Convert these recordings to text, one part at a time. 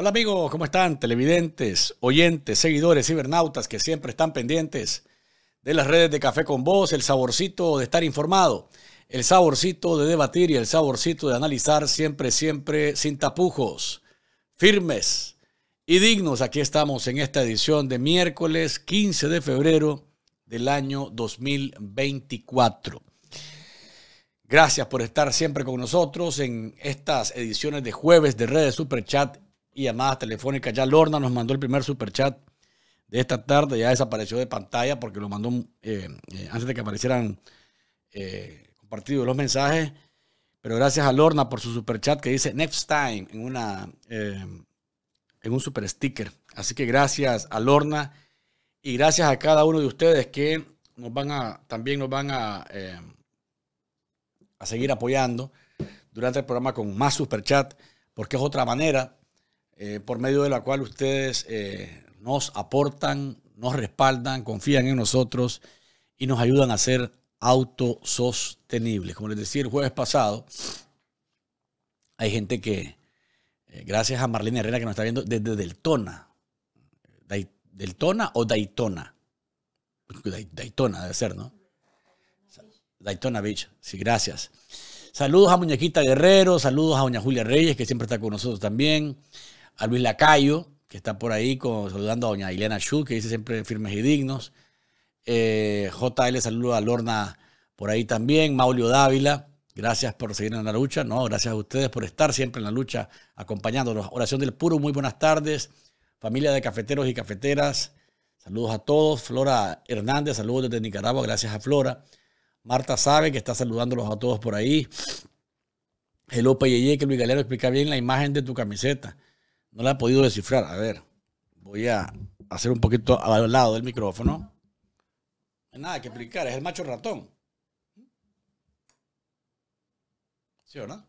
Hola amigos, ¿cómo están? Televidentes, oyentes, seguidores, cibernautas que siempre están pendientes de las redes de Café con Voz, el saborcito de estar informado, el saborcito de debatir y el saborcito de analizar siempre, siempre sin tapujos, firmes y dignos. Aquí estamos en esta edición de miércoles 15 de febrero del año 2024. Gracias por estar siempre con nosotros en estas ediciones de jueves de redes Superchat y llamadas telefónicas. Ya Lorna nos mandó el primer superchat de esta tarde, ya desapareció de pantalla porque lo mandó eh, eh, antes de que aparecieran eh, compartidos los mensajes. Pero gracias a Lorna por su superchat que dice Next Time en, una, en un super sticker. Así que gracias a Lorna y gracias a cada uno de ustedes que nos van a, también nos van a, a seguir apoyando durante el programa con más superchat, porque es otra manera eh, por medio de la cual ustedes eh, nos aportan, nos respaldan, confían en nosotros y nos ayudan a ser autosostenibles. Como les decía el jueves pasado, hay gente que, eh, gracias a Marlene Herrera que nos está viendo desde Deltona, Deltona o Daytona, Daytona debe ser, ¿no? Daytona Beach, sí, gracias. Saludos a Muñequita Guerrero, saludos a Doña Julia Reyes, que siempre está con nosotros también, a Luis Lacayo, que está por ahí con, saludando a doña Elena Chu que dice siempre firmes y dignos. Eh, JL saludo a Lorna por ahí también. Maulio Dávila, gracias por seguir en la lucha. No, gracias a ustedes por estar siempre en la lucha, acompañándonos. Oración del Puro, muy buenas tardes. Familia de cafeteros y cafeteras, saludos a todos. Flora Hernández, saludos desde Nicaragua, gracias a Flora. Marta Sabe, que está saludándolos a todos por ahí. Hello Yeye, que Luis Galero explica bien la imagen de tu camiseta. No la he podido descifrar. A ver, voy a hacer un poquito al lado del micrófono. hay Nada que explicar, es el macho ratón. ¿Sí o no?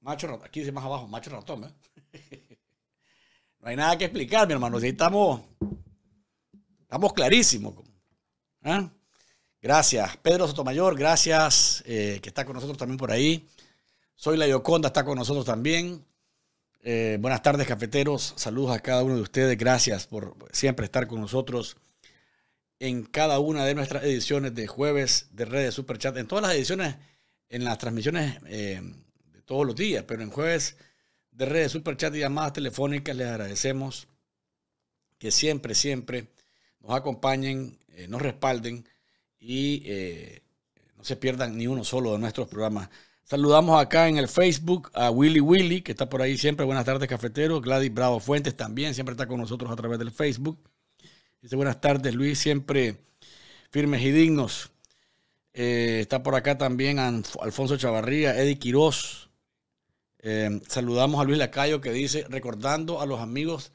Macho ratón. Aquí dice más abajo, macho ratón. ¿eh? no hay nada que explicar, mi hermano. estamos, estamos clarísimos. ¿eh? Gracias, Pedro Sotomayor. Gracias, eh, que está con nosotros también por ahí. Soy La Yoconda, está con nosotros también. Eh, buenas tardes, cafeteros. Saludos a cada uno de ustedes. Gracias por siempre estar con nosotros en cada una de nuestras ediciones de jueves de redes chat, En todas las ediciones, en las transmisiones eh, de todos los días, pero en jueves de redes Superchat y llamadas telefónicas, les agradecemos que siempre, siempre nos acompañen, eh, nos respalden y no se pierdan ni uno solo de nuestros programas. Saludamos acá en el Facebook a Willy Willy, que está por ahí siempre. Buenas tardes, cafetero. Gladys Bravo Fuentes también siempre está con nosotros a través del Facebook. Dice buenas tardes, Luis, siempre firmes y dignos. Eh, está por acá también Alfonso Chavarría, Eddie Quiroz. Eh, saludamos a Luis Lacayo que dice, recordando a los amigos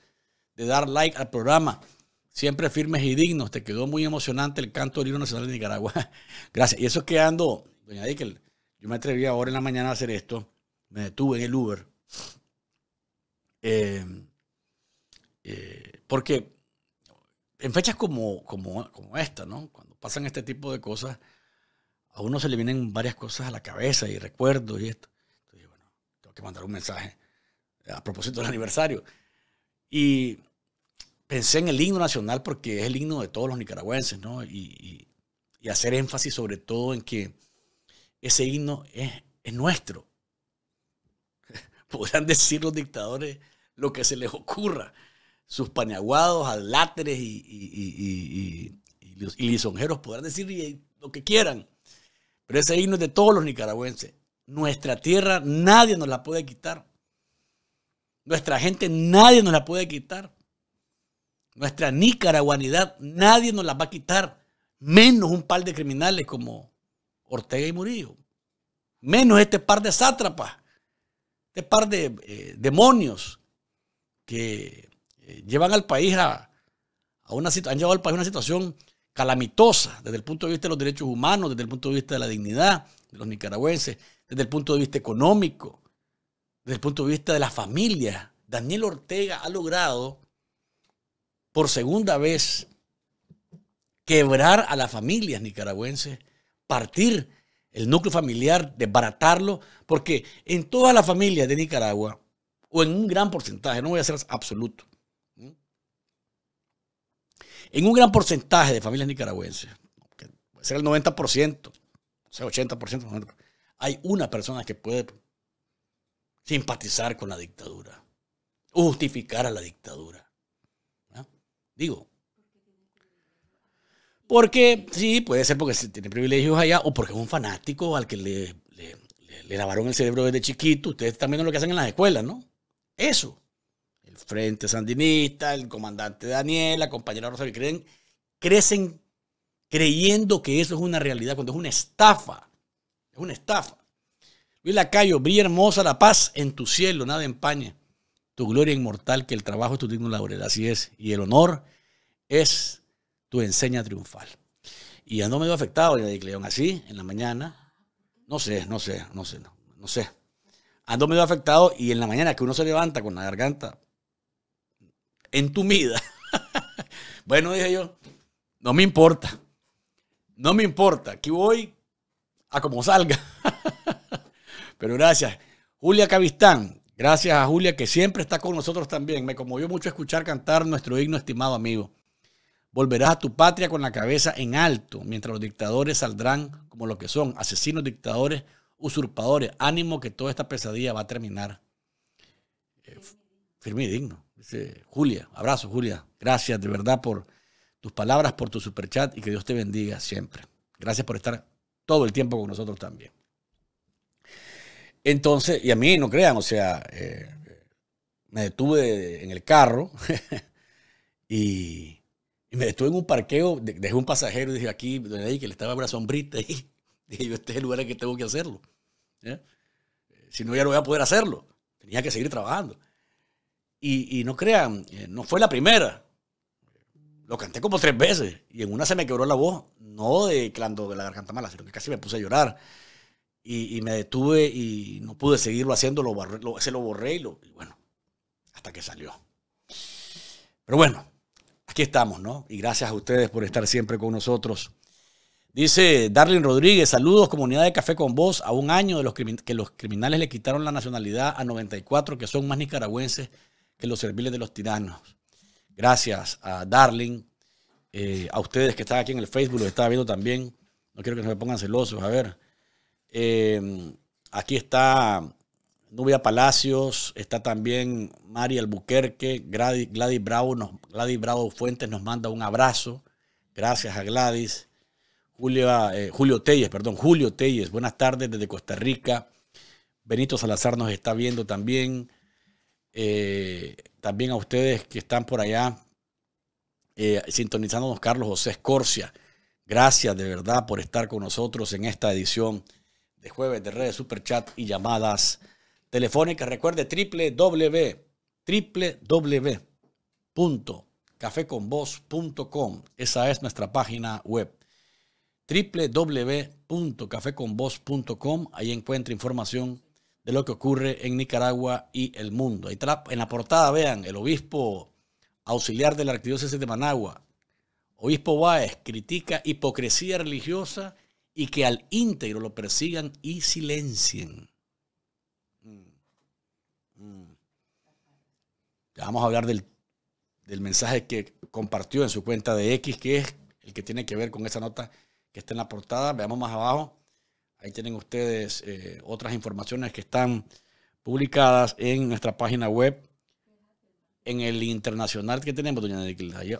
de dar like al programa. Siempre firmes y dignos. Te quedó muy emocionante el canto del himno nacional de Nicaragua. Gracias. Y eso es que ando, doña Dickel, yo me atreví ahora en la mañana a hacer esto. Me detuve en el Uber. Eh, eh, porque en fechas como, como, esta, ¿no? Cuando pasan este tipo de cosas, a uno se le vienen varias cosas a la cabeza y recuerdos y esto. Entonces, bueno, tengo que mandar un mensaje a propósito del aniversario. Y pensé en el himno nacional porque es el himno de todos los nicaragüenses, ¿no? y hacer énfasis sobre todo en que ese himno es, nuestro. Podrán decir los dictadores lo que se les ocurra, sus paneaguados, adláteres y, y, lisonjeros podrán decir lo que quieran, pero ese himno es de todos los nicaragüenses. Nuestra tierra nadie nos la puede quitar. Nuestra gente nadie nos la puede quitar. Nuestra nicaraguanidad nadie nos la va a quitar, menos un par de criminales como Ortega y Murillo. Menos este par de sátrapas, este par de eh, demonios que eh, llevan al país a, una han llevado al país a una situación calamitosa desde el punto de vista de los derechos humanos, desde el punto de vista de la dignidad de los nicaragüenses, desde el punto de vista económico, desde el punto de vista de las familias. Daniel Ortega ha logrado por segunda vez quebrar a las familias nicaragüenses partir el núcleo familiar, desbaratarlo, porque en todas las familias de Nicaragua, o en un gran porcentaje, no voy a ser absoluto, en un gran porcentaje de familias nicaragüenses, puede ser el 90%, o sea, 80%, hay una persona que puede simpatizar con la dictadura, justificar a la dictadura. Digo, porque sí, puede ser porque tiene privilegios allá o porque es un fanático al que le, lavaron el cerebro desde chiquito. Ustedes también lo que hacen en las escuelas, ¿no? Eso. El Frente Sandinista, el comandante Daniel, la compañera Rosario, creen, crecen creyendo que eso es una realidad cuando es una estafa. Es una estafa. Luis Lacayo, brilla hermosa la paz en tu cielo, nada empaña. Tu gloria inmortal, que el trabajo es tu digno laurel. Así es. Y el honor es tu enseña triunfal. Y ando medio afectado, le León, así, en la mañana, no sé, no sé, no sé, no, no sé. Ando medio afectado y en la mañana que uno se levanta con la garganta entumida. bueno, dije yo, no me importa, no me importa, aquí voy a como salga. Pero gracias. Julia Cavistán, gracias a Julia que siempre está con nosotros también. Me conmovió mucho escuchar cantar nuestro himno, estimado amigo. Volverás a tu patria con la cabeza en alto, mientras los dictadores saldrán como lo que son, asesinos, dictadores, usurpadores. Ánimo que toda esta pesadilla va a terminar. Eh, firme y digno. Julia, abrazo Julia. Gracias de verdad por tus palabras, por tu superchat y que Dios te bendiga siempre. Gracias por estar todo el tiempo con nosotros también. Entonces, y a mí no crean, o sea, eh, me detuve en el carro y y me detuve en un parqueo, dejé un pasajero y dije aquí, donde que le estaba una sombrita ahí. Dije yo, este es el lugar en que tengo que hacerlo. Eh, si no, ya no voy a poder hacerlo. Tenía que seguir trabajando. Y, no crean, eh, no fue la primera. Lo canté como tres veces y en una se me quebró la voz, no de clando de la garganta mala, sino que casi me puse a llorar. Y, me detuve y no pude seguirlo haciendo, se lo borré lo, y bueno, hasta que salió. Pero bueno, aquí estamos, ¿no? Y gracias a ustedes por estar siempre con nosotros. Dice Darlin Rodríguez, saludos comunidad de Café con Vos, a un año de los que los criminales le quitaron la nacionalidad a 94 que son más nicaragüenses que los serviles de los tiranos. Gracias a Darlin, eh, a ustedes que están aquí en el Facebook, lo estaba viendo también. No quiero que se me pongan celosos, a ver. Eh, aquí está Nubia Palacios, está también María Albuquerque, Gladys, Bravo, Gladys Bravo Fuentes nos manda un abrazo. Gracias a Gladys. Julio eh, Julio Telles, perdón, Julio Telles, buenas tardes desde Costa Rica. Benito Salazar nos está viendo también. Eh, también a ustedes que están por allá eh, sintonizándonos, Carlos José Escorcia. Gracias de verdad por estar con nosotros en esta edición de jueves de redes Superchat y llamadas telefónica, recuerde www, www.cafeconvoz.com. Esa es nuestra página web www.cafeconvoz.com. Ahí encuentra información de lo que ocurre en Nicaragua y el mundo. Ahí en la portada, vean, el obispo auxiliar de la Arquidiócesis de Managua, obispo Báez, critica hipocresía religiosa y que al íntegro lo persigan y silencien. Mm. Ya vamos a hablar del, mensaje que compartió en su cuenta de X, que es el que tiene que ver con esa nota que está en la portada. Veamos más abajo. Ahí tienen ustedes eh, otras informaciones que están publicadas en nuestra página web, en el internacional que tenemos, doña Ahí,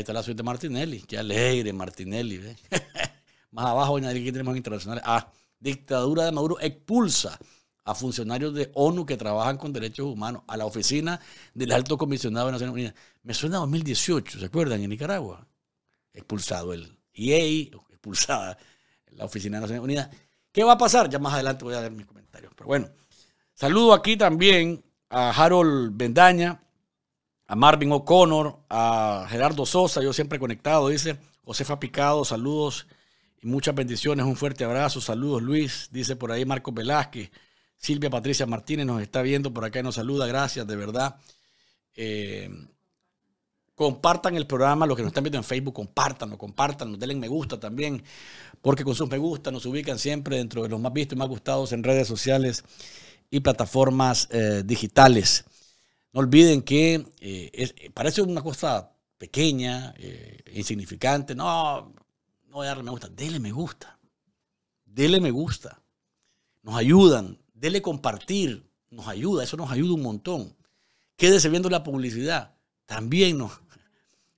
está la suite de Martinelli. Qué alegre Martinelli. más abajo, doña tenemos internacional. Ah, dictadura de Maduro expulsa a funcionarios de ONU que trabajan con derechos humanos, a la oficina del alto comisionado de Naciones Unidas. Me suena a 2018, ¿se acuerdan? En Nicaragua. Expulsado el IEI expulsada la oficina de Naciones Unidas. ¿Qué va a pasar? Ya más adelante voy a dar mis comentarios. Pero bueno, saludo aquí también a Harold Bendaña, a Marvin O'Connor, a Gerardo Sosa, yo siempre conectado, dice Josefa Picado, saludos y muchas bendiciones, un fuerte abrazo, saludos Luis, dice por ahí Marco Velázquez. Silvia Patricia Martínez nos está viendo por acá y nos saluda. Gracias, de verdad. Eh, compartan el programa, los que nos están viendo en Facebook, compártanlo, compártanlo, denle me gusta también, porque con sus me gusta nos ubican siempre dentro de los más vistos y más gustados en redes sociales y plataformas eh, digitales. No olviden que eh, parece una cosa pequeña, insignificante. No, no voy a darle me gusta, denle me gusta, denle me gusta. Nos ayudan, Dele compartir, nos ayuda, eso nos ayuda un montón. Quédese viendo la publicidad, también nos,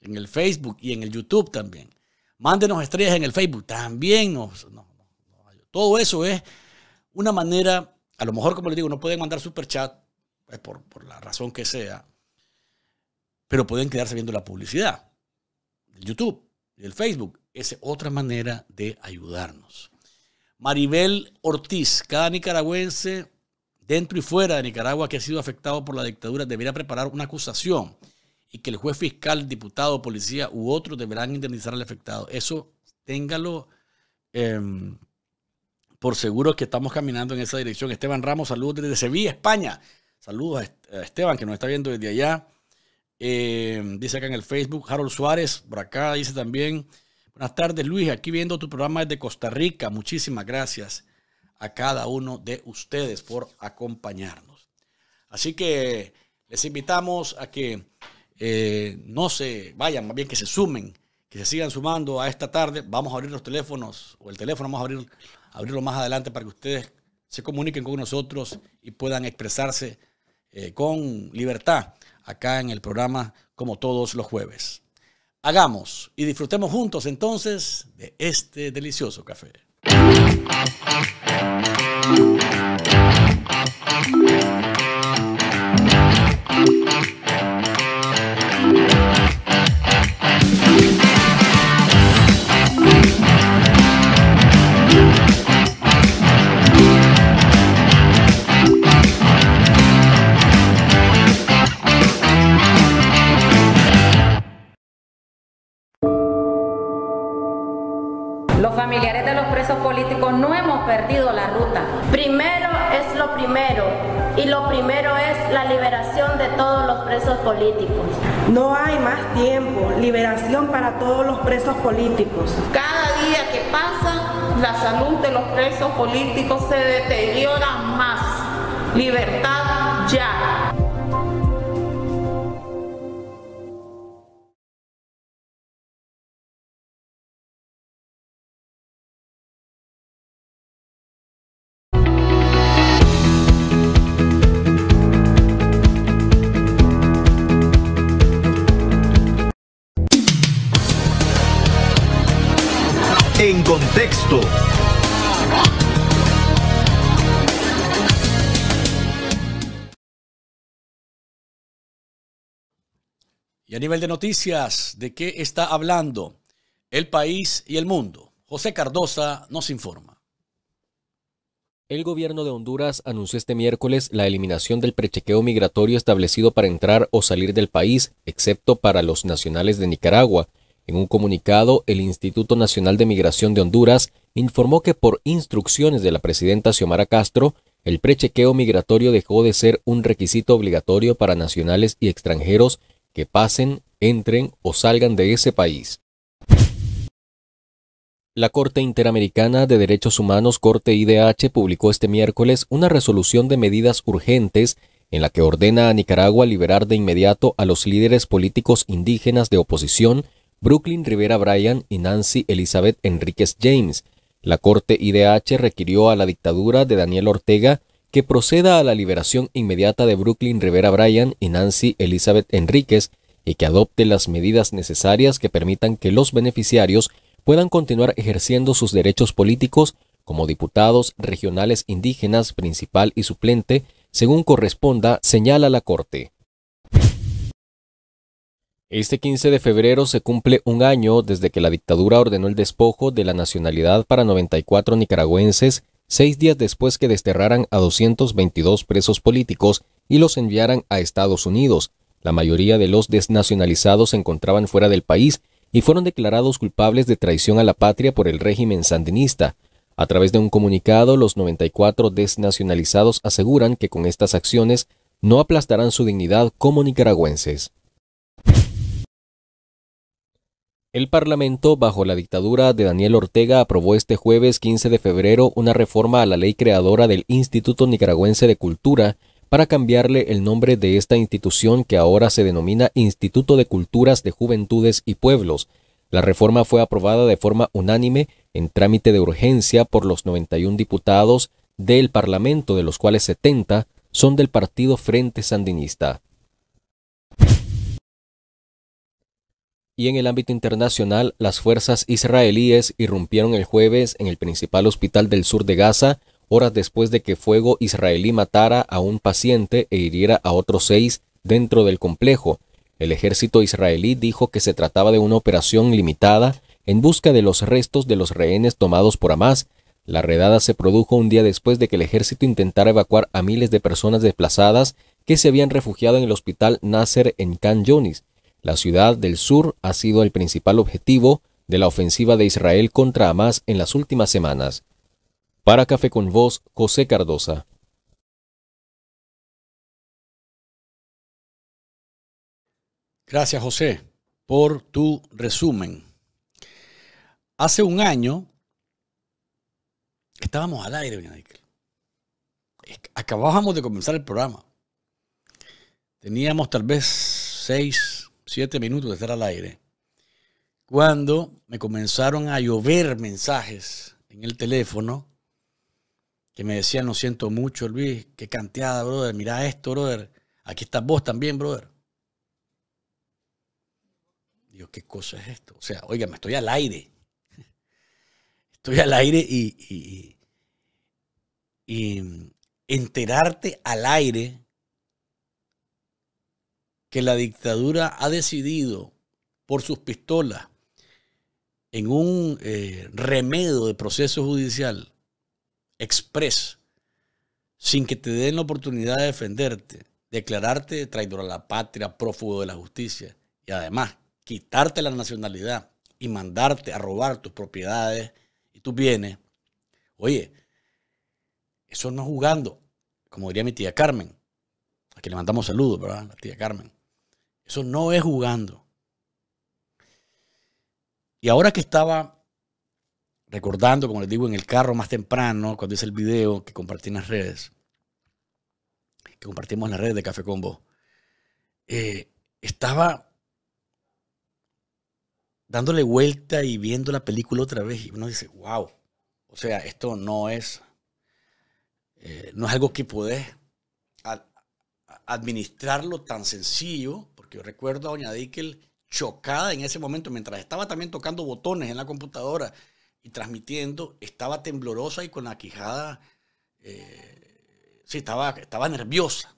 en el Facebook y en el YouTube también. Mándenos estrellas en el Facebook, también nos, ayuda. Todo eso es una manera, a lo mejor como les digo, no pueden mandar super chat, pues, por, la razón que sea, pero pueden quedarse viendo la publicidad El YouTube, el Facebook. es otra manera de ayudarnos. Maribel Ortiz, cada nicaragüense dentro y fuera de Nicaragua que ha sido afectado por la dictadura deberá preparar una acusación y que el juez fiscal, diputado, policía u otro deberán indemnizar al afectado. Eso téngalo em, por seguro que estamos caminando en esa dirección. Esteban Ramos, saludos desde Sevilla, España. Saludos a Esteban que nos está viendo desde allá. Em, dice acá en el Facebook, Harold Suárez, por acá dice también, Buenas tardes, Luis. Aquí viendo tu programa desde Costa Rica. Muchísimas gracias a cada uno de ustedes por acompañarnos. Así que les invitamos a que eh, no se vayan, más bien que se sumen, que se sigan sumando a esta tarde. Vamos a abrir los teléfonos, o el teléfono vamos a abrir, abrirlo más adelante para que ustedes se comuniquen con nosotros y puedan expresarse eh, con libertad acá en el programa como todos los jueves. Hagamos y disfrutemos juntos entonces de este delicioso café. No hay más tiempo, liberación para todos los presos políticos. Cada día que pasa, la salud de los presos políticos se deteriora más. Libertad ya. Y a nivel de noticias, ¿de qué está hablando el país y el mundo? José Cardosa nos informa. El gobierno de Honduras anunció este miércoles la eliminación del prechequeo migratorio establecido para entrar o salir del país, excepto para los nacionales de Nicaragua. En un comunicado, el Instituto Nacional de Migración de Honduras informó que por instrucciones de la presidenta Xiomara Castro, el prechequeo migratorio dejó de ser un requisito obligatorio para nacionales y extranjeros que pasen, entren o salgan de ese país. La Corte Interamericana de Derechos Humanos, Corte IDH, publicó este miércoles una resolución de medidas urgentes en la que ordena a Nicaragua liberar de inmediato a los líderes políticos indígenas de oposición, Brooklyn Rivera Bryan y Nancy Elizabeth Enríquez James. La Corte IDH requirió a la dictadura de Daniel Ortega que proceda a la liberación inmediata de Brooklyn Rivera Bryan y Nancy Elizabeth Enríquez y que adopte las medidas necesarias que permitan que los beneficiarios puedan continuar ejerciendo sus derechos políticos como diputados regionales indígenas principal y suplente, según corresponda, señala la Corte. Este 15 de febrero se cumple un año desde que la dictadura ordenó el despojo de la nacionalidad para 94 nicaragüenses seis días después que desterraran a 222 presos políticos y los enviaran a Estados Unidos. La mayoría de los desnacionalizados se encontraban fuera del país y fueron declarados culpables de traición a la patria por el régimen sandinista. A través de un comunicado, los 94 desnacionalizados aseguran que con estas acciones no aplastarán su dignidad como nicaragüenses. El Parlamento, bajo la dictadura de Daniel Ortega, aprobó este jueves 15 de febrero una reforma a la ley creadora del Instituto Nicaragüense de Cultura para cambiarle el nombre de esta institución que ahora se denomina Instituto de Culturas de Juventudes y Pueblos. La reforma fue aprobada de forma unánime en trámite de urgencia por los 91 diputados del Parlamento, de los cuales 70 son del Partido Frente Sandinista. Y en el ámbito internacional, las fuerzas israelíes irrumpieron el jueves en el principal hospital del sur de Gaza, horas después de que fuego israelí matara a un paciente e hiriera a otros seis dentro del complejo. El ejército israelí dijo que se trataba de una operación limitada en busca de los restos de los rehenes tomados por Hamas. La redada se produjo un día después de que el ejército intentara evacuar a miles de personas desplazadas que se habían refugiado en el hospital Nasser en Khan Yunis, la ciudad del sur ha sido el principal objetivo de la ofensiva de Israel contra Hamas en las últimas semanas. Para Café con Voz, José Cardosa. Gracias, José, por tu resumen. Hace un año estábamos al aire, Benedict. Acabábamos de comenzar el programa. Teníamos tal vez seis, siete minutos de estar al aire, cuando me comenzaron a llover mensajes en el teléfono que me decían, no siento mucho, Luis, qué canteada, brother, mira esto, brother, aquí estás vos también, brother. Dios, ¿qué cosa es esto? O sea, oiga, me estoy al aire. Estoy al aire y, y, y mm, enterarte al aire que la dictadura ha decidido por sus pistolas en un eh, remedio de proceso judicial express, sin que te den la oportunidad de defenderte, declararte traidor a la patria, prófugo de la justicia y además quitarte la nacionalidad y mandarte a robar tus propiedades y tus bienes. Oye, eso no es jugando, como diría mi tía Carmen, a quien le mandamos saludos, ¿verdad? La tía Carmen. Eso no es jugando. Y ahora que estaba recordando, como les digo, en el carro más temprano, cuando hice el video que compartí en las redes, que compartimos en las redes de Café Combo, eh, estaba dándole vuelta y viendo la película otra vez y uno dice, wow, o sea, esto no es, eh, no es algo que podés administrarlo tan sencillo yo recuerdo a Doña Dickel chocada en ese momento, mientras estaba también tocando botones en la computadora y transmitiendo, estaba temblorosa y con la quijada, eh, sí, estaba, estaba nerviosa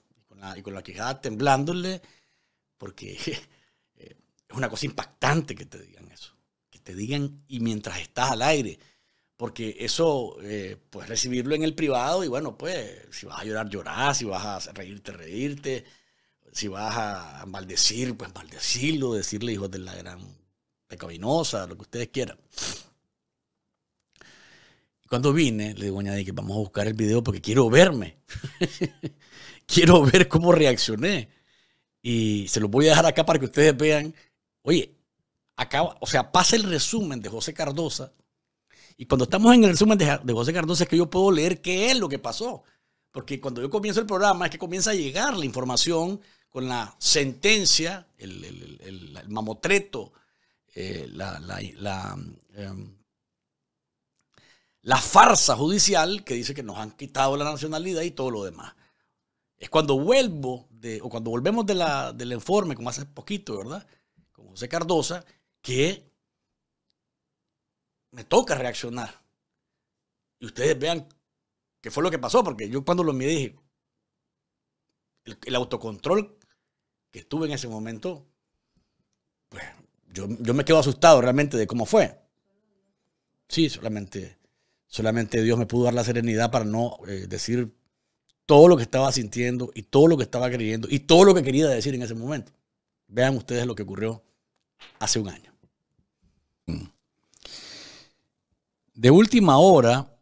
y con, la, quijada temblándole, porque eh, es una cosa impactante que te digan eso, que te digan y mientras estás al aire, porque eso, eh, puedes pues recibirlo en el privado y bueno, pues si vas a llorar, llorar, si vas a reírte, reírte si vas a maldecir, pues maldecirlo, decirle hijos de la gran pecaminosa, lo que ustedes quieran. cuando vine, le digo a que vamos a buscar el video porque quiero verme. quiero ver cómo reaccioné. Y se lo voy a dejar acá para que ustedes vean. Oye, acaba, o sea, pasa el resumen de José Cardosa. Y cuando estamos en el resumen de, de José Cardosa es que yo puedo leer qué es lo que pasó. Porque cuando yo comienzo el programa es que comienza a llegar la información con la sentencia, el, mamotreto, eh, la, em, la, farsa judicial que dice que nos han quitado la nacionalidad y todo lo demás. Es cuando vuelvo, o cuando volvemos del informe, como hace poquito, ¿verdad? Con José Cardosa, que me toca reaccionar. Y ustedes vean qué fue lo que pasó, porque yo cuando lo miré dije, el, autocontrol que tuve en ese momento, pues yo, me quedo asustado realmente de cómo fue. Sí, solamente, solamente Dios me pudo dar la serenidad para no eh, decir todo lo que estaba sintiendo y todo lo que estaba creyendo y todo lo que quería decir en ese momento. Vean ustedes lo que ocurrió hace un año. Mm. De última hora,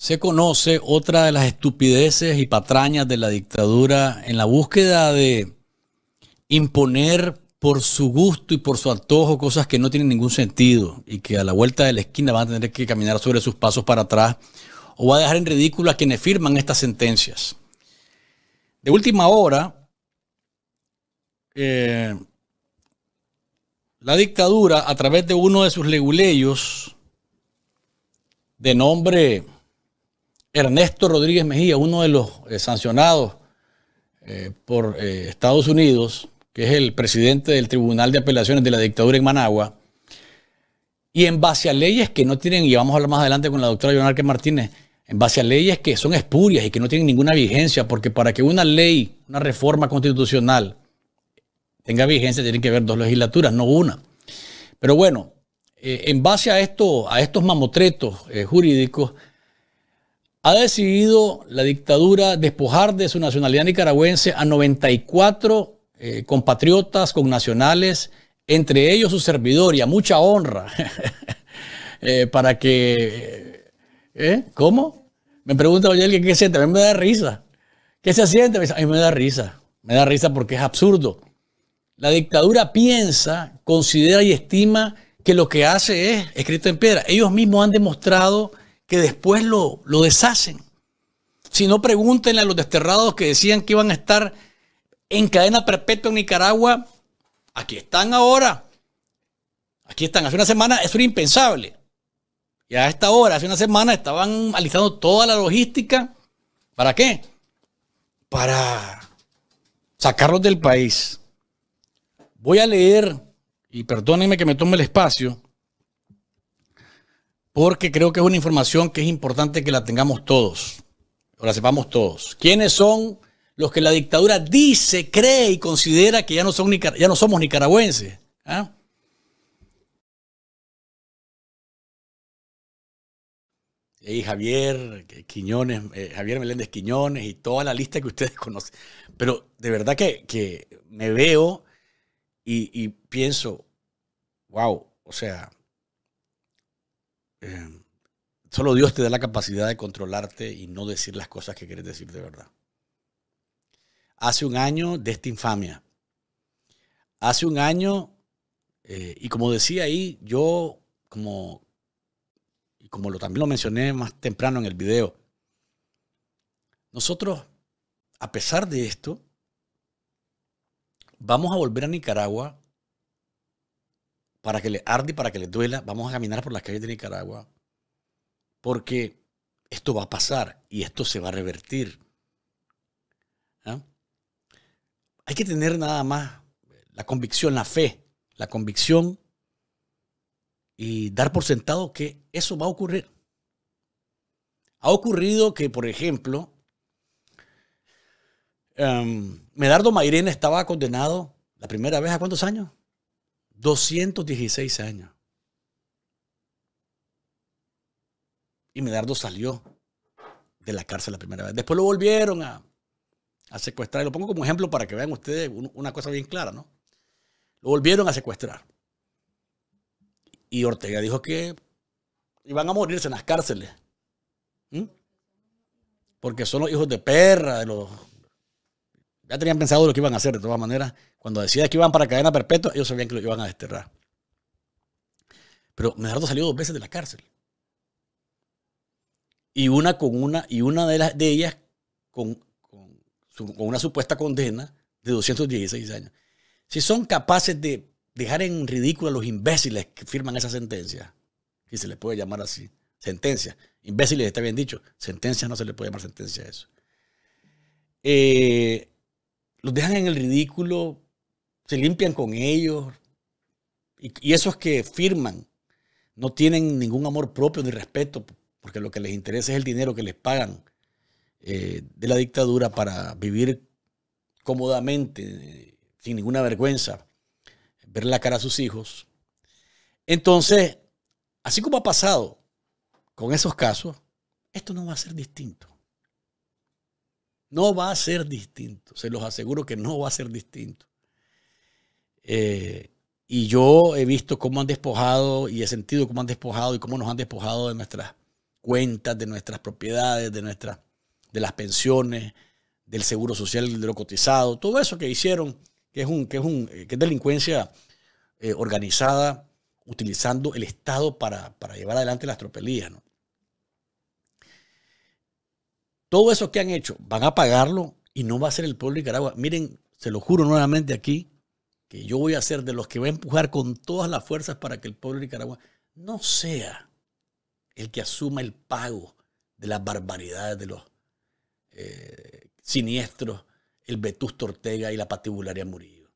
se conoce otra de las estupideces y patrañas de la dictadura en la búsqueda de imponer por su gusto y por su antojo cosas que no tienen ningún sentido y que a la vuelta de la esquina van a tener que caminar sobre sus pasos para atrás o va a dejar en ridículo a quienes firman estas sentencias. De última hora, eh, la dictadura, a través de uno de sus leguleyos de nombre Ernesto Rodríguez Mejía, uno de los eh, sancionados eh, por eh, Estados Unidos, que es el presidente del Tribunal de Apelaciones de la dictadura en Managua, y en base a leyes que no tienen, y vamos a hablar más adelante con la doctora que Martínez, en base a leyes que son espurias y que no tienen ninguna vigencia, porque para que una ley, una reforma constitucional tenga vigencia, tienen que haber dos legislaturas, no una. Pero bueno, en base a, estos mamotretos jurídicos, ha decidido la dictadura despojar de su nacionalidad nicaragüense a 94 compatriotas, eh, compatriotas, connacionales, entre ellos su servidor, y a mucha honra, eh, para que... Eh, ¿eh? ¿Cómo? Me pregunta oye, ¿qué, ¿qué siente? A mí me da risa. ¿Qué se siente? A mí me da risa. Me da risa porque es absurdo. La dictadura piensa, considera y estima que lo que hace es escrito en piedra. Ellos mismos han demostrado que después lo, lo deshacen. Si no, pregúntenle a los desterrados que decían que iban a estar en cadena perpetua en Nicaragua. Aquí están ahora. Aquí están. Hace una semana eso era impensable. Y a esta hora, hace una semana, estaban alistando toda la logística. ¿Para qué? Para sacarlos del país. Voy a leer, y perdónenme que me tome el espacio, porque creo que es una información que es importante que la tengamos todos, o la sepamos todos. ¿Quiénes son los que la dictadura dice, cree y considera que ya no, son, ya no somos nicaragüenses? ¿Ah? ¿eh? Y Javier Quiñones, Javier Meléndez Quiñones y toda la lista que ustedes conocen. Pero de verdad que, me veo y, y pienso, wow, o sea, Em, solo Dios te da la capacidad de controlarte y no decir las cosas que quieres decir de verdad. Hace un año de esta infamia. Hace un año, eh, y como decía ahí, yo, como, como lo, también lo mencioné más temprano en el video, nosotros, a pesar de esto, vamos a volver a Nicaragua para que le arde y para que le duela, vamos a caminar por las calles de Nicaragua, porque esto va a pasar y esto se va a revertir. ¿ah? Hay que tener nada más la convicción, la fe, la convicción y dar por sentado que eso va a ocurrir. Ha ocurrido que, por ejemplo, em, Medardo Mairena estaba condenado la primera vez a cuántos años? 216 años. Y Medardo salió de la cárcel la primera vez. Después lo volvieron a, secuestrar. Y lo pongo como ejemplo para que vean ustedes una cosa bien clara, ¿no? Lo volvieron a secuestrar. Y Ortega dijo que iban a morirse en las cárceles. Porque son los hijos de perra, de los ya tenían pensado lo que iban a hacer de todas maneras. Cuando decía que iban para cadena perpetua, ellos sabían que lo iban a desterrar. Pero Medardo salió dos veces de la cárcel. Y una con una, y una de, ellas con, con, una supuesta condena de 216 años. Si son capaces de dejar en ridículo a los imbéciles que firman esa sentencia, que se les puede llamar así, sentencia, imbéciles está bien dicho, sentencia no se le puede llamar sentencia a eso. Eh, los dejan en el ridículo, se limpian con ellos. Y, esos que firman no tienen ningún amor propio ni respeto, porque lo que les interesa es el dinero que les pagan eh, de la dictadura para vivir cómodamente, sin ninguna vergüenza, ver la cara a sus hijos. Entonces, así como ha pasado con esos casos, esto no va a ser distinto. No va a ser distinto, se los aseguro que no va a ser distinto. Eh, y yo he visto cómo han despojado y he sentido cómo han despojado y cómo nos han despojado de nuestras cuentas, de nuestras propiedades, de, nuestras, de las pensiones, del seguro social, de lo cotizado, todo eso que hicieron, que es, un, que es, eh, delincuencia eh, organizada utilizando el Estado para, para llevar adelante las tropelías. ¿no? Todo eso que han hecho, van a pagarlo y no va a ser el pueblo de Nicaragua. Miren, se lo juro nuevamente aquí, que yo voy a ser de los que va a empujar con todas las fuerzas para que el pueblo de Nicaragua no sea el que asuma el pago de las barbaridades de los eh, siniestros, el Vetusto Ortega y la patibularia Murillo.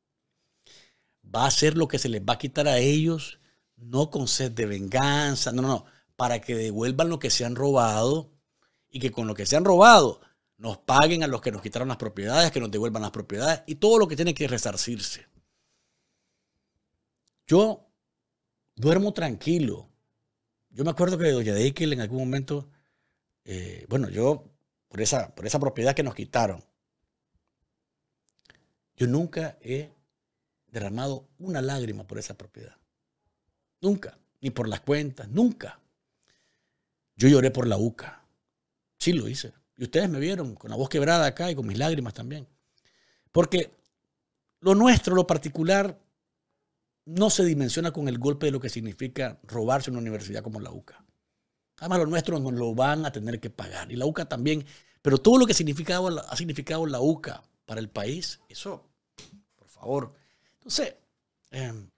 Va a ser lo que se les va a quitar a ellos, no con sed de venganza, no, no, no, para que devuelvan lo que se han robado y que con lo que se han robado nos paguen a los que nos quitaron las propiedades, que nos devuelvan las propiedades y todo lo que tiene que resarcirse. Yo duermo tranquilo. Yo me acuerdo que Doña Deikel en algún momento, eh, bueno, yo, por esa, por esa propiedad que nos quitaron, yo nunca he derramado una lágrima por esa propiedad. Nunca. Ni por las cuentas, nunca. Yo lloré por la UCA. Sí lo hice. Y ustedes me vieron con la voz quebrada acá y con mis lágrimas también. Porque lo nuestro, lo particular, no se dimensiona con el golpe de lo que significa robarse una universidad como la UCA. Además, lo nuestro nos lo van a tener que pagar. Y la UCA también. Pero todo lo que ha significado la UCA para el país, eso, por favor. Entonces, em,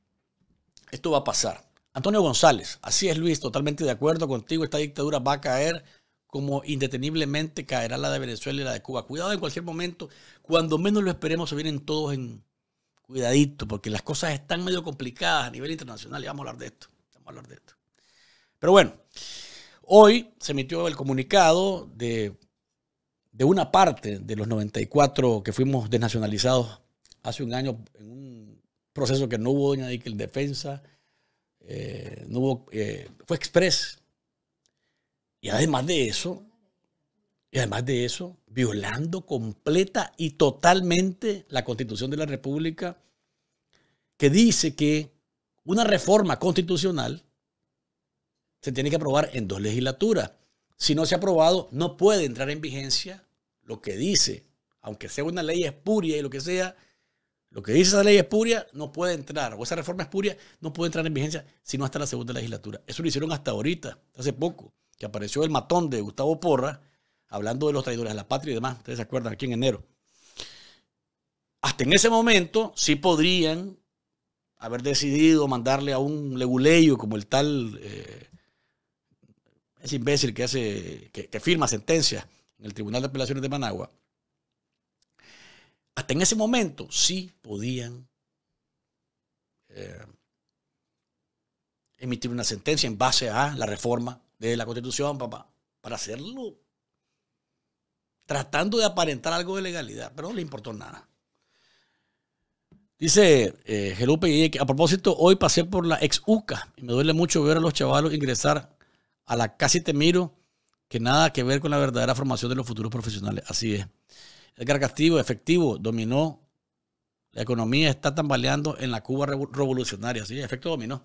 esto va a pasar. Antonio González, así es Luis, totalmente de acuerdo contigo, esta dictadura va a caer como indeteniblemente caerá la de Venezuela y la de Cuba. Cuidado en cualquier momento, cuando menos lo esperemos, se vienen todos en cuidadito, porque las cosas están medio complicadas a nivel internacional y vamos a hablar de esto. Vamos a hablar de esto. Pero bueno, hoy se emitió el comunicado de, de una parte de los 94 que fuimos desnacionalizados hace un año en un proceso que no hubo doña que defensa, eh, no hubo, eh, fue express y además de eso, y además de eso, violando completa y totalmente la Constitución de la República, que dice que una reforma constitucional se tiene que aprobar en dos legislaturas. Si no se ha aprobado, no puede entrar en vigencia lo que dice, aunque sea una ley espuria y lo que sea, lo que dice esa ley espuria no puede entrar, o esa reforma espuria no puede entrar en vigencia sino hasta la segunda legislatura. Eso lo hicieron hasta ahorita, hace poco que apareció el matón de Gustavo Porra, hablando de los traidores a la patria y demás, ustedes se acuerdan, aquí en enero. Hasta en ese momento sí podrían haber decidido mandarle a un leguleyo como el tal, eh, ese imbécil que, hace, que, firma sentencia en el Tribunal de Apelaciones de Managua, hasta en ese momento sí podían eh, emitir una sentencia en base a la reforma la Constitución, papá, para hacerlo tratando de aparentar algo de legalidad, pero no le importó nada. Dice eh, a propósito, hoy pasé por la ex UCA y me duele mucho ver a los chavalos ingresar a la casi te miro, que nada que ver con la verdadera formación de los futuros profesionales. Así es. el Castillo, efectivo, dominó. La economía está tambaleando en la Cuba revolucionaria. Así efecto dominó.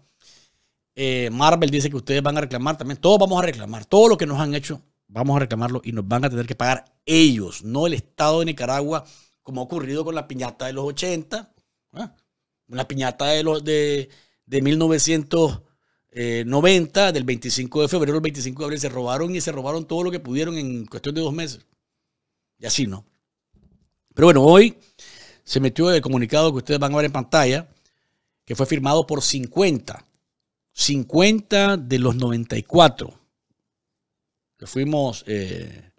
Eh, Marvel dice que ustedes van a reclamar también. Todos vamos a reclamar. Todo lo que nos han hecho, vamos a reclamarlo y nos van a tener que pagar ellos, no el Estado de Nicaragua, como ha ocurrido con la piñata de los 80, la ¿ah? piñata de, los, de, de 1990, del 25 de febrero al 25 de abril. Se robaron y se robaron todo lo que pudieron en cuestión de dos meses. Y así, ¿no? Pero bueno, hoy se metió el comunicado que ustedes van a ver en pantalla, que fue firmado por 50 50 de los 94. Que fuimos desnacionalizados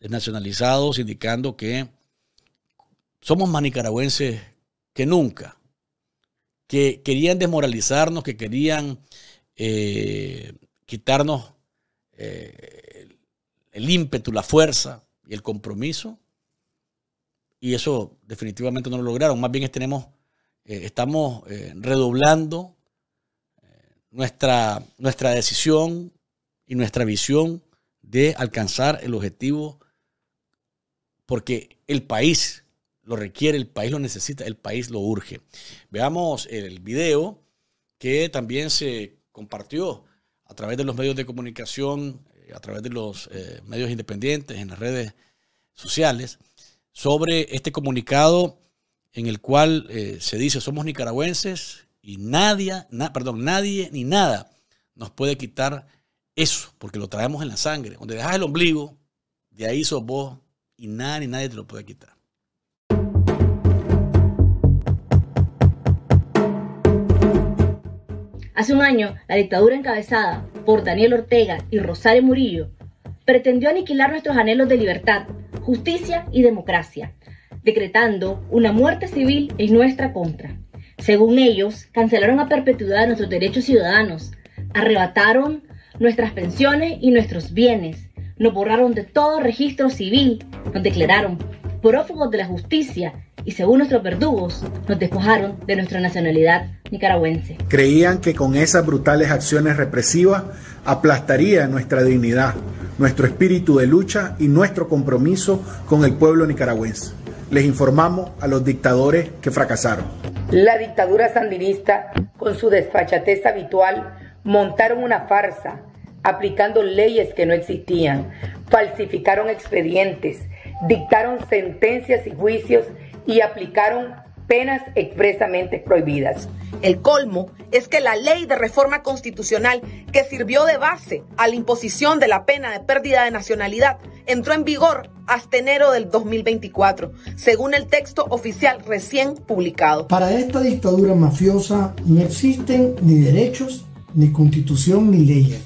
eh, nacionalizados indicando que somos más nicaragüenses que nunca, que querían desmoralizarnos, que querían eh, quitarnos eh, el ímpetu, la fuerza y el compromiso. Y eso definitivamente no lo lograron. Más bien tenemos, estamos redoblando nuestra, nuestra decisión y nuestra visión de alcanzar el objetivo porque el país lo requiere, el país lo necesita, el país lo urge. Veamos el video que también se compartió a través de los medios de comunicación, eh, a través de los eh, medios independientes, en las redes sociales, sobre este comunicado en el cual eh, se dice somos nicaragüenses y nadie, perdón, nadie ni nada nos puede quitar eso, porque lo traemos en la sangre. Donde dejas el ombligo, de ahí sos vos y nada ni nadie te lo puede quitar. Hace un año, la dictadura encabezada por Daniel Ortega y Rosario Murillo pretendió aniquilar nuestros anhelos de libertad, justicia y democracia, decretando una muerte civil en nuestra contra. Según ellos, cancelaron a perpetuidad nuestros derechos ciudadanos, arrebataron nuestras pensiones y nuestros bienes, nos borraron de todo registro civil, nos declararon prófugos de la justicia y según nuestros verdugos, nos despojaron de nuestra nacionalidad nicaragüense. Creían que con esas brutales acciones represivas aplastaría nuestra dignidad, nuestro espíritu de lucha y nuestro compromiso con el pueblo nicaragüense les informamos a los dictadores que fracasaron. La dictadura sandinista, con su desfachatez habitual, montaron una farsa, aplicando leyes que no existían, falsificaron expedientes, dictaron sentencias y juicios y aplicaron penas expresamente prohibidas. El colmo es que la ley de reforma constitucional que sirvió de base a la imposición de la pena de pérdida de nacionalidad entró en vigor hasta enero del 2024, según el texto oficial recién publicado. Para esta dictadura mafiosa no existen ni derechos, ni constitución, ni leyes.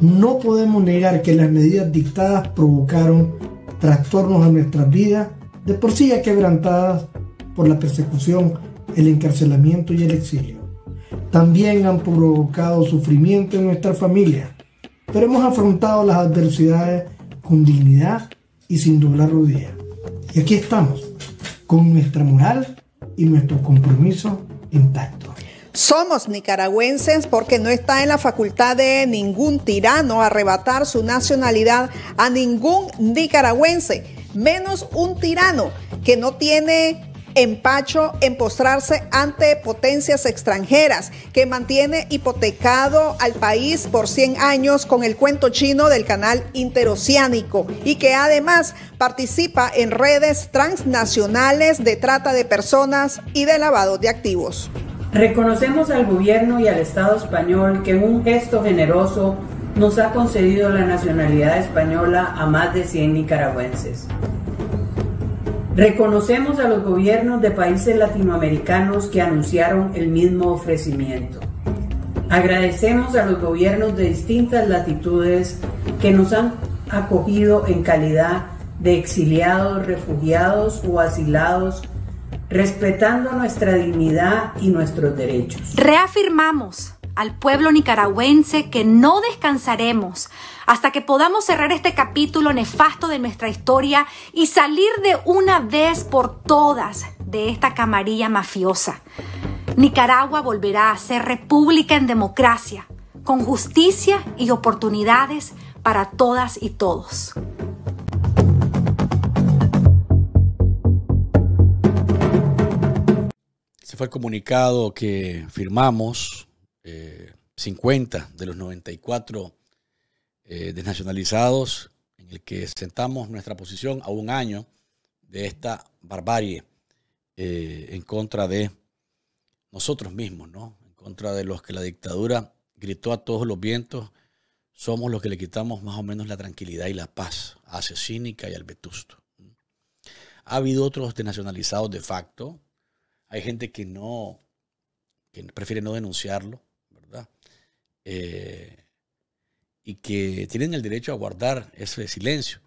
No podemos negar que las medidas dictadas provocaron trastornos a nuestras vidas, de por sí ya quebrantadas por la persecución, el encarcelamiento y el exilio. También han provocado sufrimiento en nuestra familia, pero hemos afrontado las adversidades con dignidad y sin doblar rodillas. Y aquí estamos, con nuestra moral y nuestro compromiso intacto. Somos nicaragüenses porque no está en la facultad de ningún tirano arrebatar su nacionalidad a ningún nicaragüense, menos un tirano que no tiene empacho en postrarse ante potencias extranjeras que mantiene hipotecado al país por 100 años con el cuento chino del canal interoceánico y que además participa en redes transnacionales de trata de personas y de lavado de activos. Reconocemos al gobierno y al Estado español que en un gesto generoso nos ha concedido la nacionalidad española a más de 100 nicaragüenses. Reconocemos a los gobiernos de países latinoamericanos que anunciaron el mismo ofrecimiento. Agradecemos a los gobiernos de distintas latitudes que nos han acogido en calidad de exiliados, refugiados o asilados, respetando nuestra dignidad y nuestros derechos. Reafirmamos al pueblo nicaragüense que no descansaremos hasta que podamos cerrar este capítulo nefasto de nuestra historia y salir de una vez por todas de esta camarilla mafiosa. Nicaragua volverá a ser república en democracia, con justicia y oportunidades para todas y todos. Se fue el comunicado que firmamos 50 eh, de los 94 eh, desnacionalizados, en el que sentamos nuestra posición a un año de esta barbarie eh, en contra de nosotros mismos, ¿no? En contra de los que la dictadura gritó a todos los vientos, somos los que le quitamos más o menos la tranquilidad y la paz a Cínica y al Vetusto. Ha habido otros desnacionalizados de facto. Hay gente que no, que prefiere no denunciarlo. Eh, y que tienen el derecho a guardar ese silencio.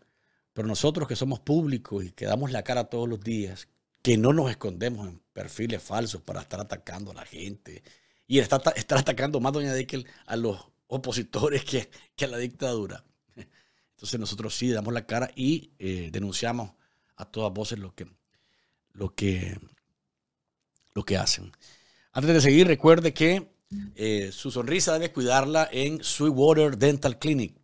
Pero nosotros que somos públicos y que damos la cara todos los días, que no nos escondemos en perfiles falsos para estar atacando a la gente y estar, atacando más, doña Dekel, a los opositores que, a la dictadura. Entonces nosotros sí damos la cara y eh, denunciamos a todas voces lo que, lo que, lo que hacen. Antes de seguir, recuerde que eh, su sonrisa debe cuidarla en Sweetwater Dental Clinic.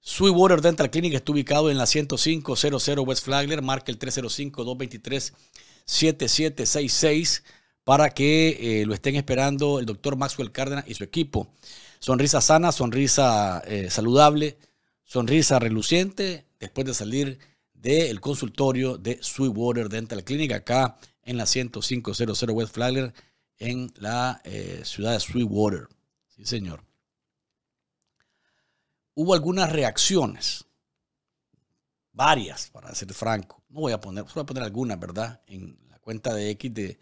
Sweetwater Dental Clinic está ubicado en la 10500 West Flagler, marca el 305-223-7766 para que eh, lo estén esperando el doctor Maxwell Cárdenas y su equipo. Sonrisa sana, sonrisa eh, saludable, sonrisa reluciente después de salir del consultorio de Sweetwater Dental Clinic acá en la 10500 West Flagler en la eh, ciudad de Sweetwater. Sí, señor. Hubo algunas reacciones, varias, para ser franco. No voy a poner, solo voy a poner algunas, ¿verdad? En la cuenta de X de,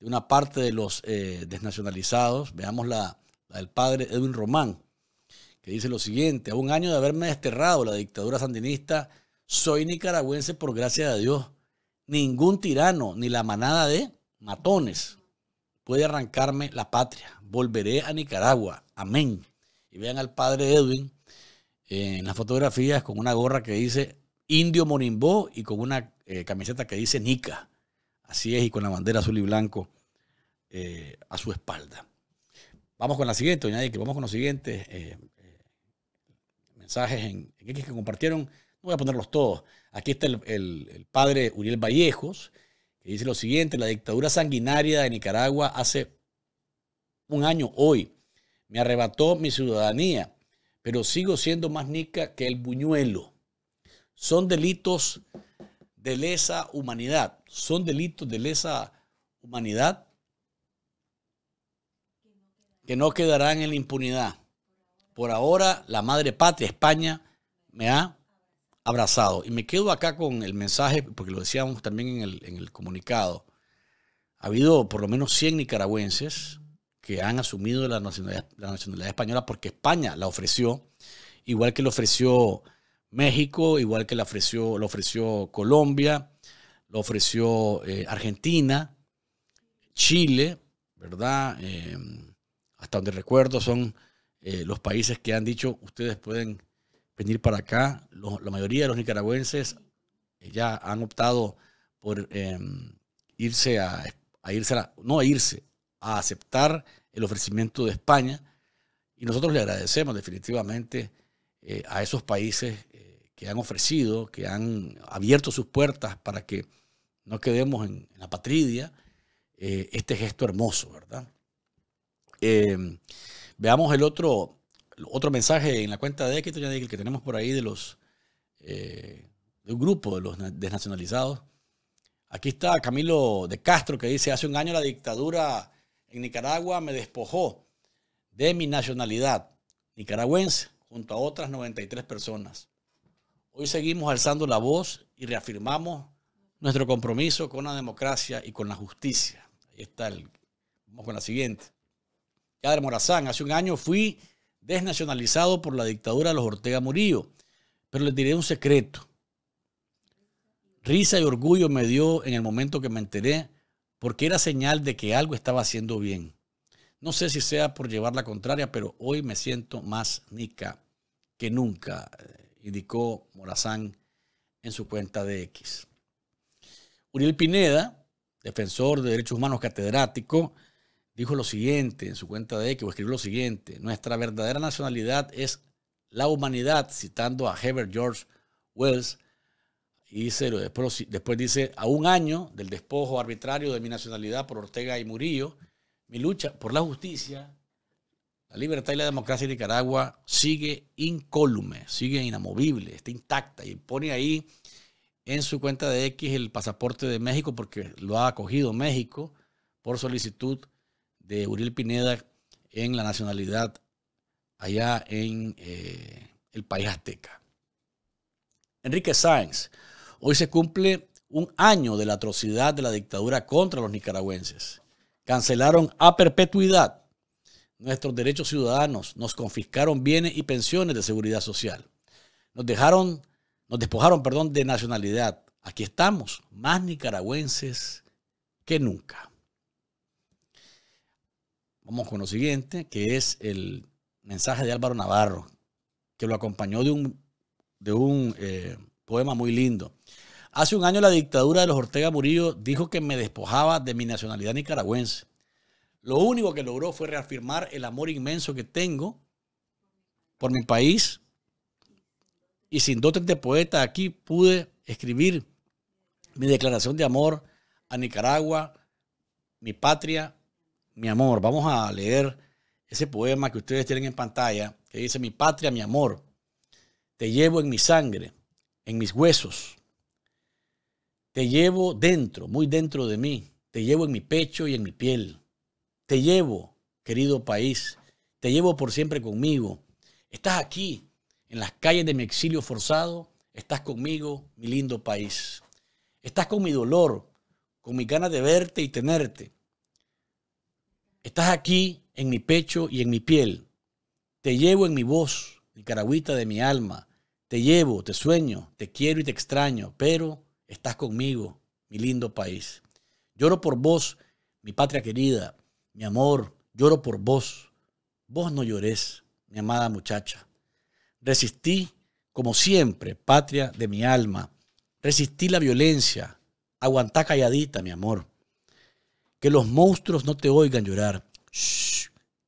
una parte de los eh, desnacionalizados. Veamos la del padre Edwin Román, que dice lo siguiente, a un año de haberme desterrado la dictadura sandinista, soy nicaragüense por gracia de Dios. Ningún tirano ni la manada de matones puede arrancarme la patria. Volveré a Nicaragua. Amén. Y vean al padre Edwin eh, en las fotografías con una gorra que dice Indio Morimbó y con una eh, camiseta que dice Nica. Así es, y con la bandera azul y blanco eh, a su espalda. Vamos con la siguiente, doña que Vamos con los siguientes mensajes en, X que compartieron. No voy a ponerlos todos. Aquí está el padre Uriel Vallejos. Y dice lo siguiente, la dictadura sanguinaria de Nicaragua hace un año hoy me arrebató mi ciudadanía, pero sigo siendo más nica que el buñuelo. Son delitos de lesa humanidad, son delitos de lesa humanidad que no quedarán en la impunidad. Por ahora, la madre patria, España, me ha abrazado. Y me quedo acá con el mensaje, porque lo decíamos también en el, comunicado. Ha habido por lo menos 100 nicaragüenses que han asumido la nacionalidad, nacionalidad española porque España la ofreció, igual que lo ofreció México, igual que la ofreció, ofreció Colombia, lo ofreció eh, Argentina, Chile, ¿verdad? Eh, hasta donde recuerdo son eh, los países que han dicho ustedes pueden venir para acá. la mayoría de los nicaragüenses eh, ya han optado por em, irse a, irse no a irse, a aceptar el ofrecimiento de España. Y nosotros le agradecemos definitivamente eh, a esos países eh, que han ofrecido, que han abierto sus puertas para que no quedemos en, la patridia, este gesto hermoso, ¿verdad? Em, veamos el otro, otro mensaje en la cuenta de Éxito, que tenemos por ahí de los eh, de un grupo de los desnacionalizados. Aquí está Camilo de Castro que dice, hace un año la dictadura en Nicaragua me despojó de mi nacionalidad nicaragüense junto a otras 93 personas. Hoy seguimos alzando la voz y reafirmamos nuestro compromiso con la democracia y con la justicia. Ahí está el... Vamos con la siguiente. Yadre Morazán, hace un año fui desnacionalizado por la dictadura de los Ortega Murillo. Pero les diré un secreto. Risa y orgullo me dio en el momento que me enteré, porque era señal de que algo estaba haciendo bien. No sé si sea por llevar la contraria, pero hoy me siento más nica que nunca, eh, indicó Morazán en su cuenta de X. Uriel Pineda, defensor de derechos humanos catedrático, dijo lo siguiente en su cuenta de X, o escribió lo siguiente, nuestra verdadera nacionalidad es la humanidad, citando a Herbert George Wells, y después, después dice, a un año del despojo arbitrario de mi nacionalidad por Ortega y Murillo, mi lucha por la justicia, la libertad y la democracia de Nicaragua sigue incólume, sigue inamovible, está intacta, y pone ahí en su cuenta de X el pasaporte de México porque lo ha acogido México por solicitud de Uriel Pineda en la nacionalidad allá en eh, el país azteca. Enrique Sáenz, hoy se cumple un año de la atrocidad de la dictadura contra los nicaragüenses. Cancelaron a perpetuidad nuestros derechos ciudadanos, nos confiscaron bienes y pensiones de seguridad social. Nos dejaron, nos despojaron, perdón, de nacionalidad. Aquí estamos, más nicaragüenses que nunca. Vamos con lo siguiente, que es el mensaje de Álvaro Navarro, que lo acompañó de un, de un eh, poema muy lindo. Hace un año la dictadura de los Ortega Murillo dijo que me despojaba de mi nacionalidad nicaragüense. Lo único que logró fue reafirmar el amor inmenso que tengo por mi país y sin dotes de poeta aquí pude escribir mi declaración de amor a Nicaragua, mi patria mi amor, vamos a leer ese poema que ustedes tienen en pantalla, que dice, mi patria, mi amor, te llevo en mi sangre, en mis huesos, te llevo dentro, muy dentro de mí, te llevo en mi pecho y en mi piel, te llevo, querido país, te llevo por siempre conmigo, estás aquí, en las calles de mi exilio forzado, estás conmigo, mi lindo país, estás con mi dolor, con mis ganas de verte y tenerte Estás aquí en mi pecho y en mi piel. Te llevo en mi voz, nicaragüita de mi alma. Te llevo, te sueño, te quiero y te extraño, pero estás conmigo, mi lindo país. Lloro por vos, mi patria querida, mi amor, lloro por vos. Vos no llores, mi amada muchacha. Resistí, como siempre, patria de mi alma. Resistí la violencia. Aguantá calladita, mi amor. Que los monstruos no te oigan llorar.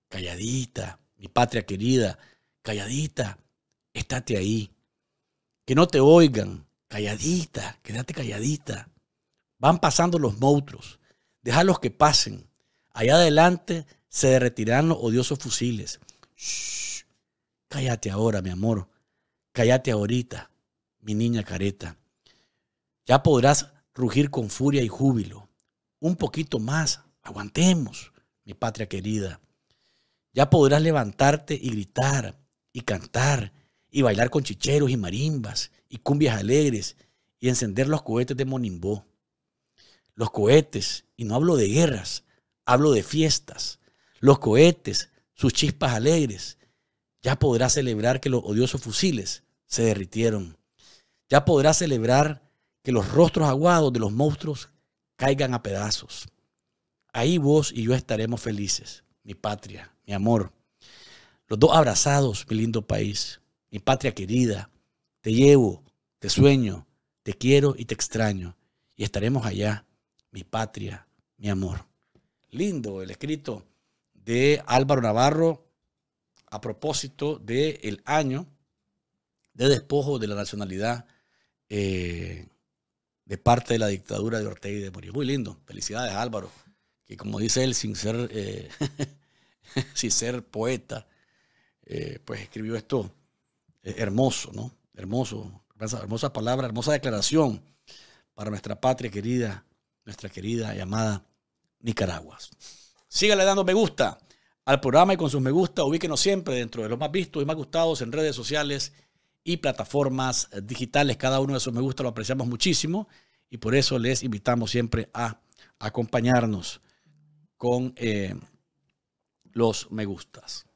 calladita, mi patria querida, calladita, estate ahí. Que no te oigan, calladita, quédate calladita. Van pasando los monstruos, déjalos que pasen. Allá adelante se derretirán los odiosos fusiles. cállate ahora, mi amor. Cállate ahorita, mi niña careta. Ya podrás rugir con furia y júbilo un poquito más, aguantemos, mi patria querida. Ya podrás levantarte y gritar y cantar y bailar con chicheros y marimbas y cumbias alegres y encender los cohetes de Monimbó. Los cohetes, y no hablo de guerras, hablo de fiestas. Los cohetes, sus chispas alegres. Ya podrás celebrar que los odiosos fusiles se derritieron. Ya podrás celebrar que los rostros aguados de los monstruos caigan a pedazos. Ahí vos y yo estaremos felices, mi patria, mi amor. Los dos abrazados, mi lindo país, mi patria querida. Te llevo, te sueño, te quiero y te extraño. Y estaremos allá, mi patria, mi amor. Lindo el escrito de Álvaro Navarro a propósito del año de despojo de la nacionalidad eh, de parte de la dictadura de Ortega y de Murillo. Muy lindo. Felicidades, Álvaro. Que como dice él, sin ser, eh, sin ser poeta, eh, pues escribió esto eh, hermoso, ¿no? Hermoso. Hermosa, palabra, hermosa declaración para nuestra patria querida, nuestra querida y amada Nicaragua. Sígale dando me gusta al programa y con sus me gusta, ubíquenos siempre dentro de los más vistos y más gustados en redes sociales y plataformas eh, digitales. Cada uno de esos me gusta lo apreciamos muchísimo y por eso les invitamos siempre a acompañarnos con eh, los me gustas.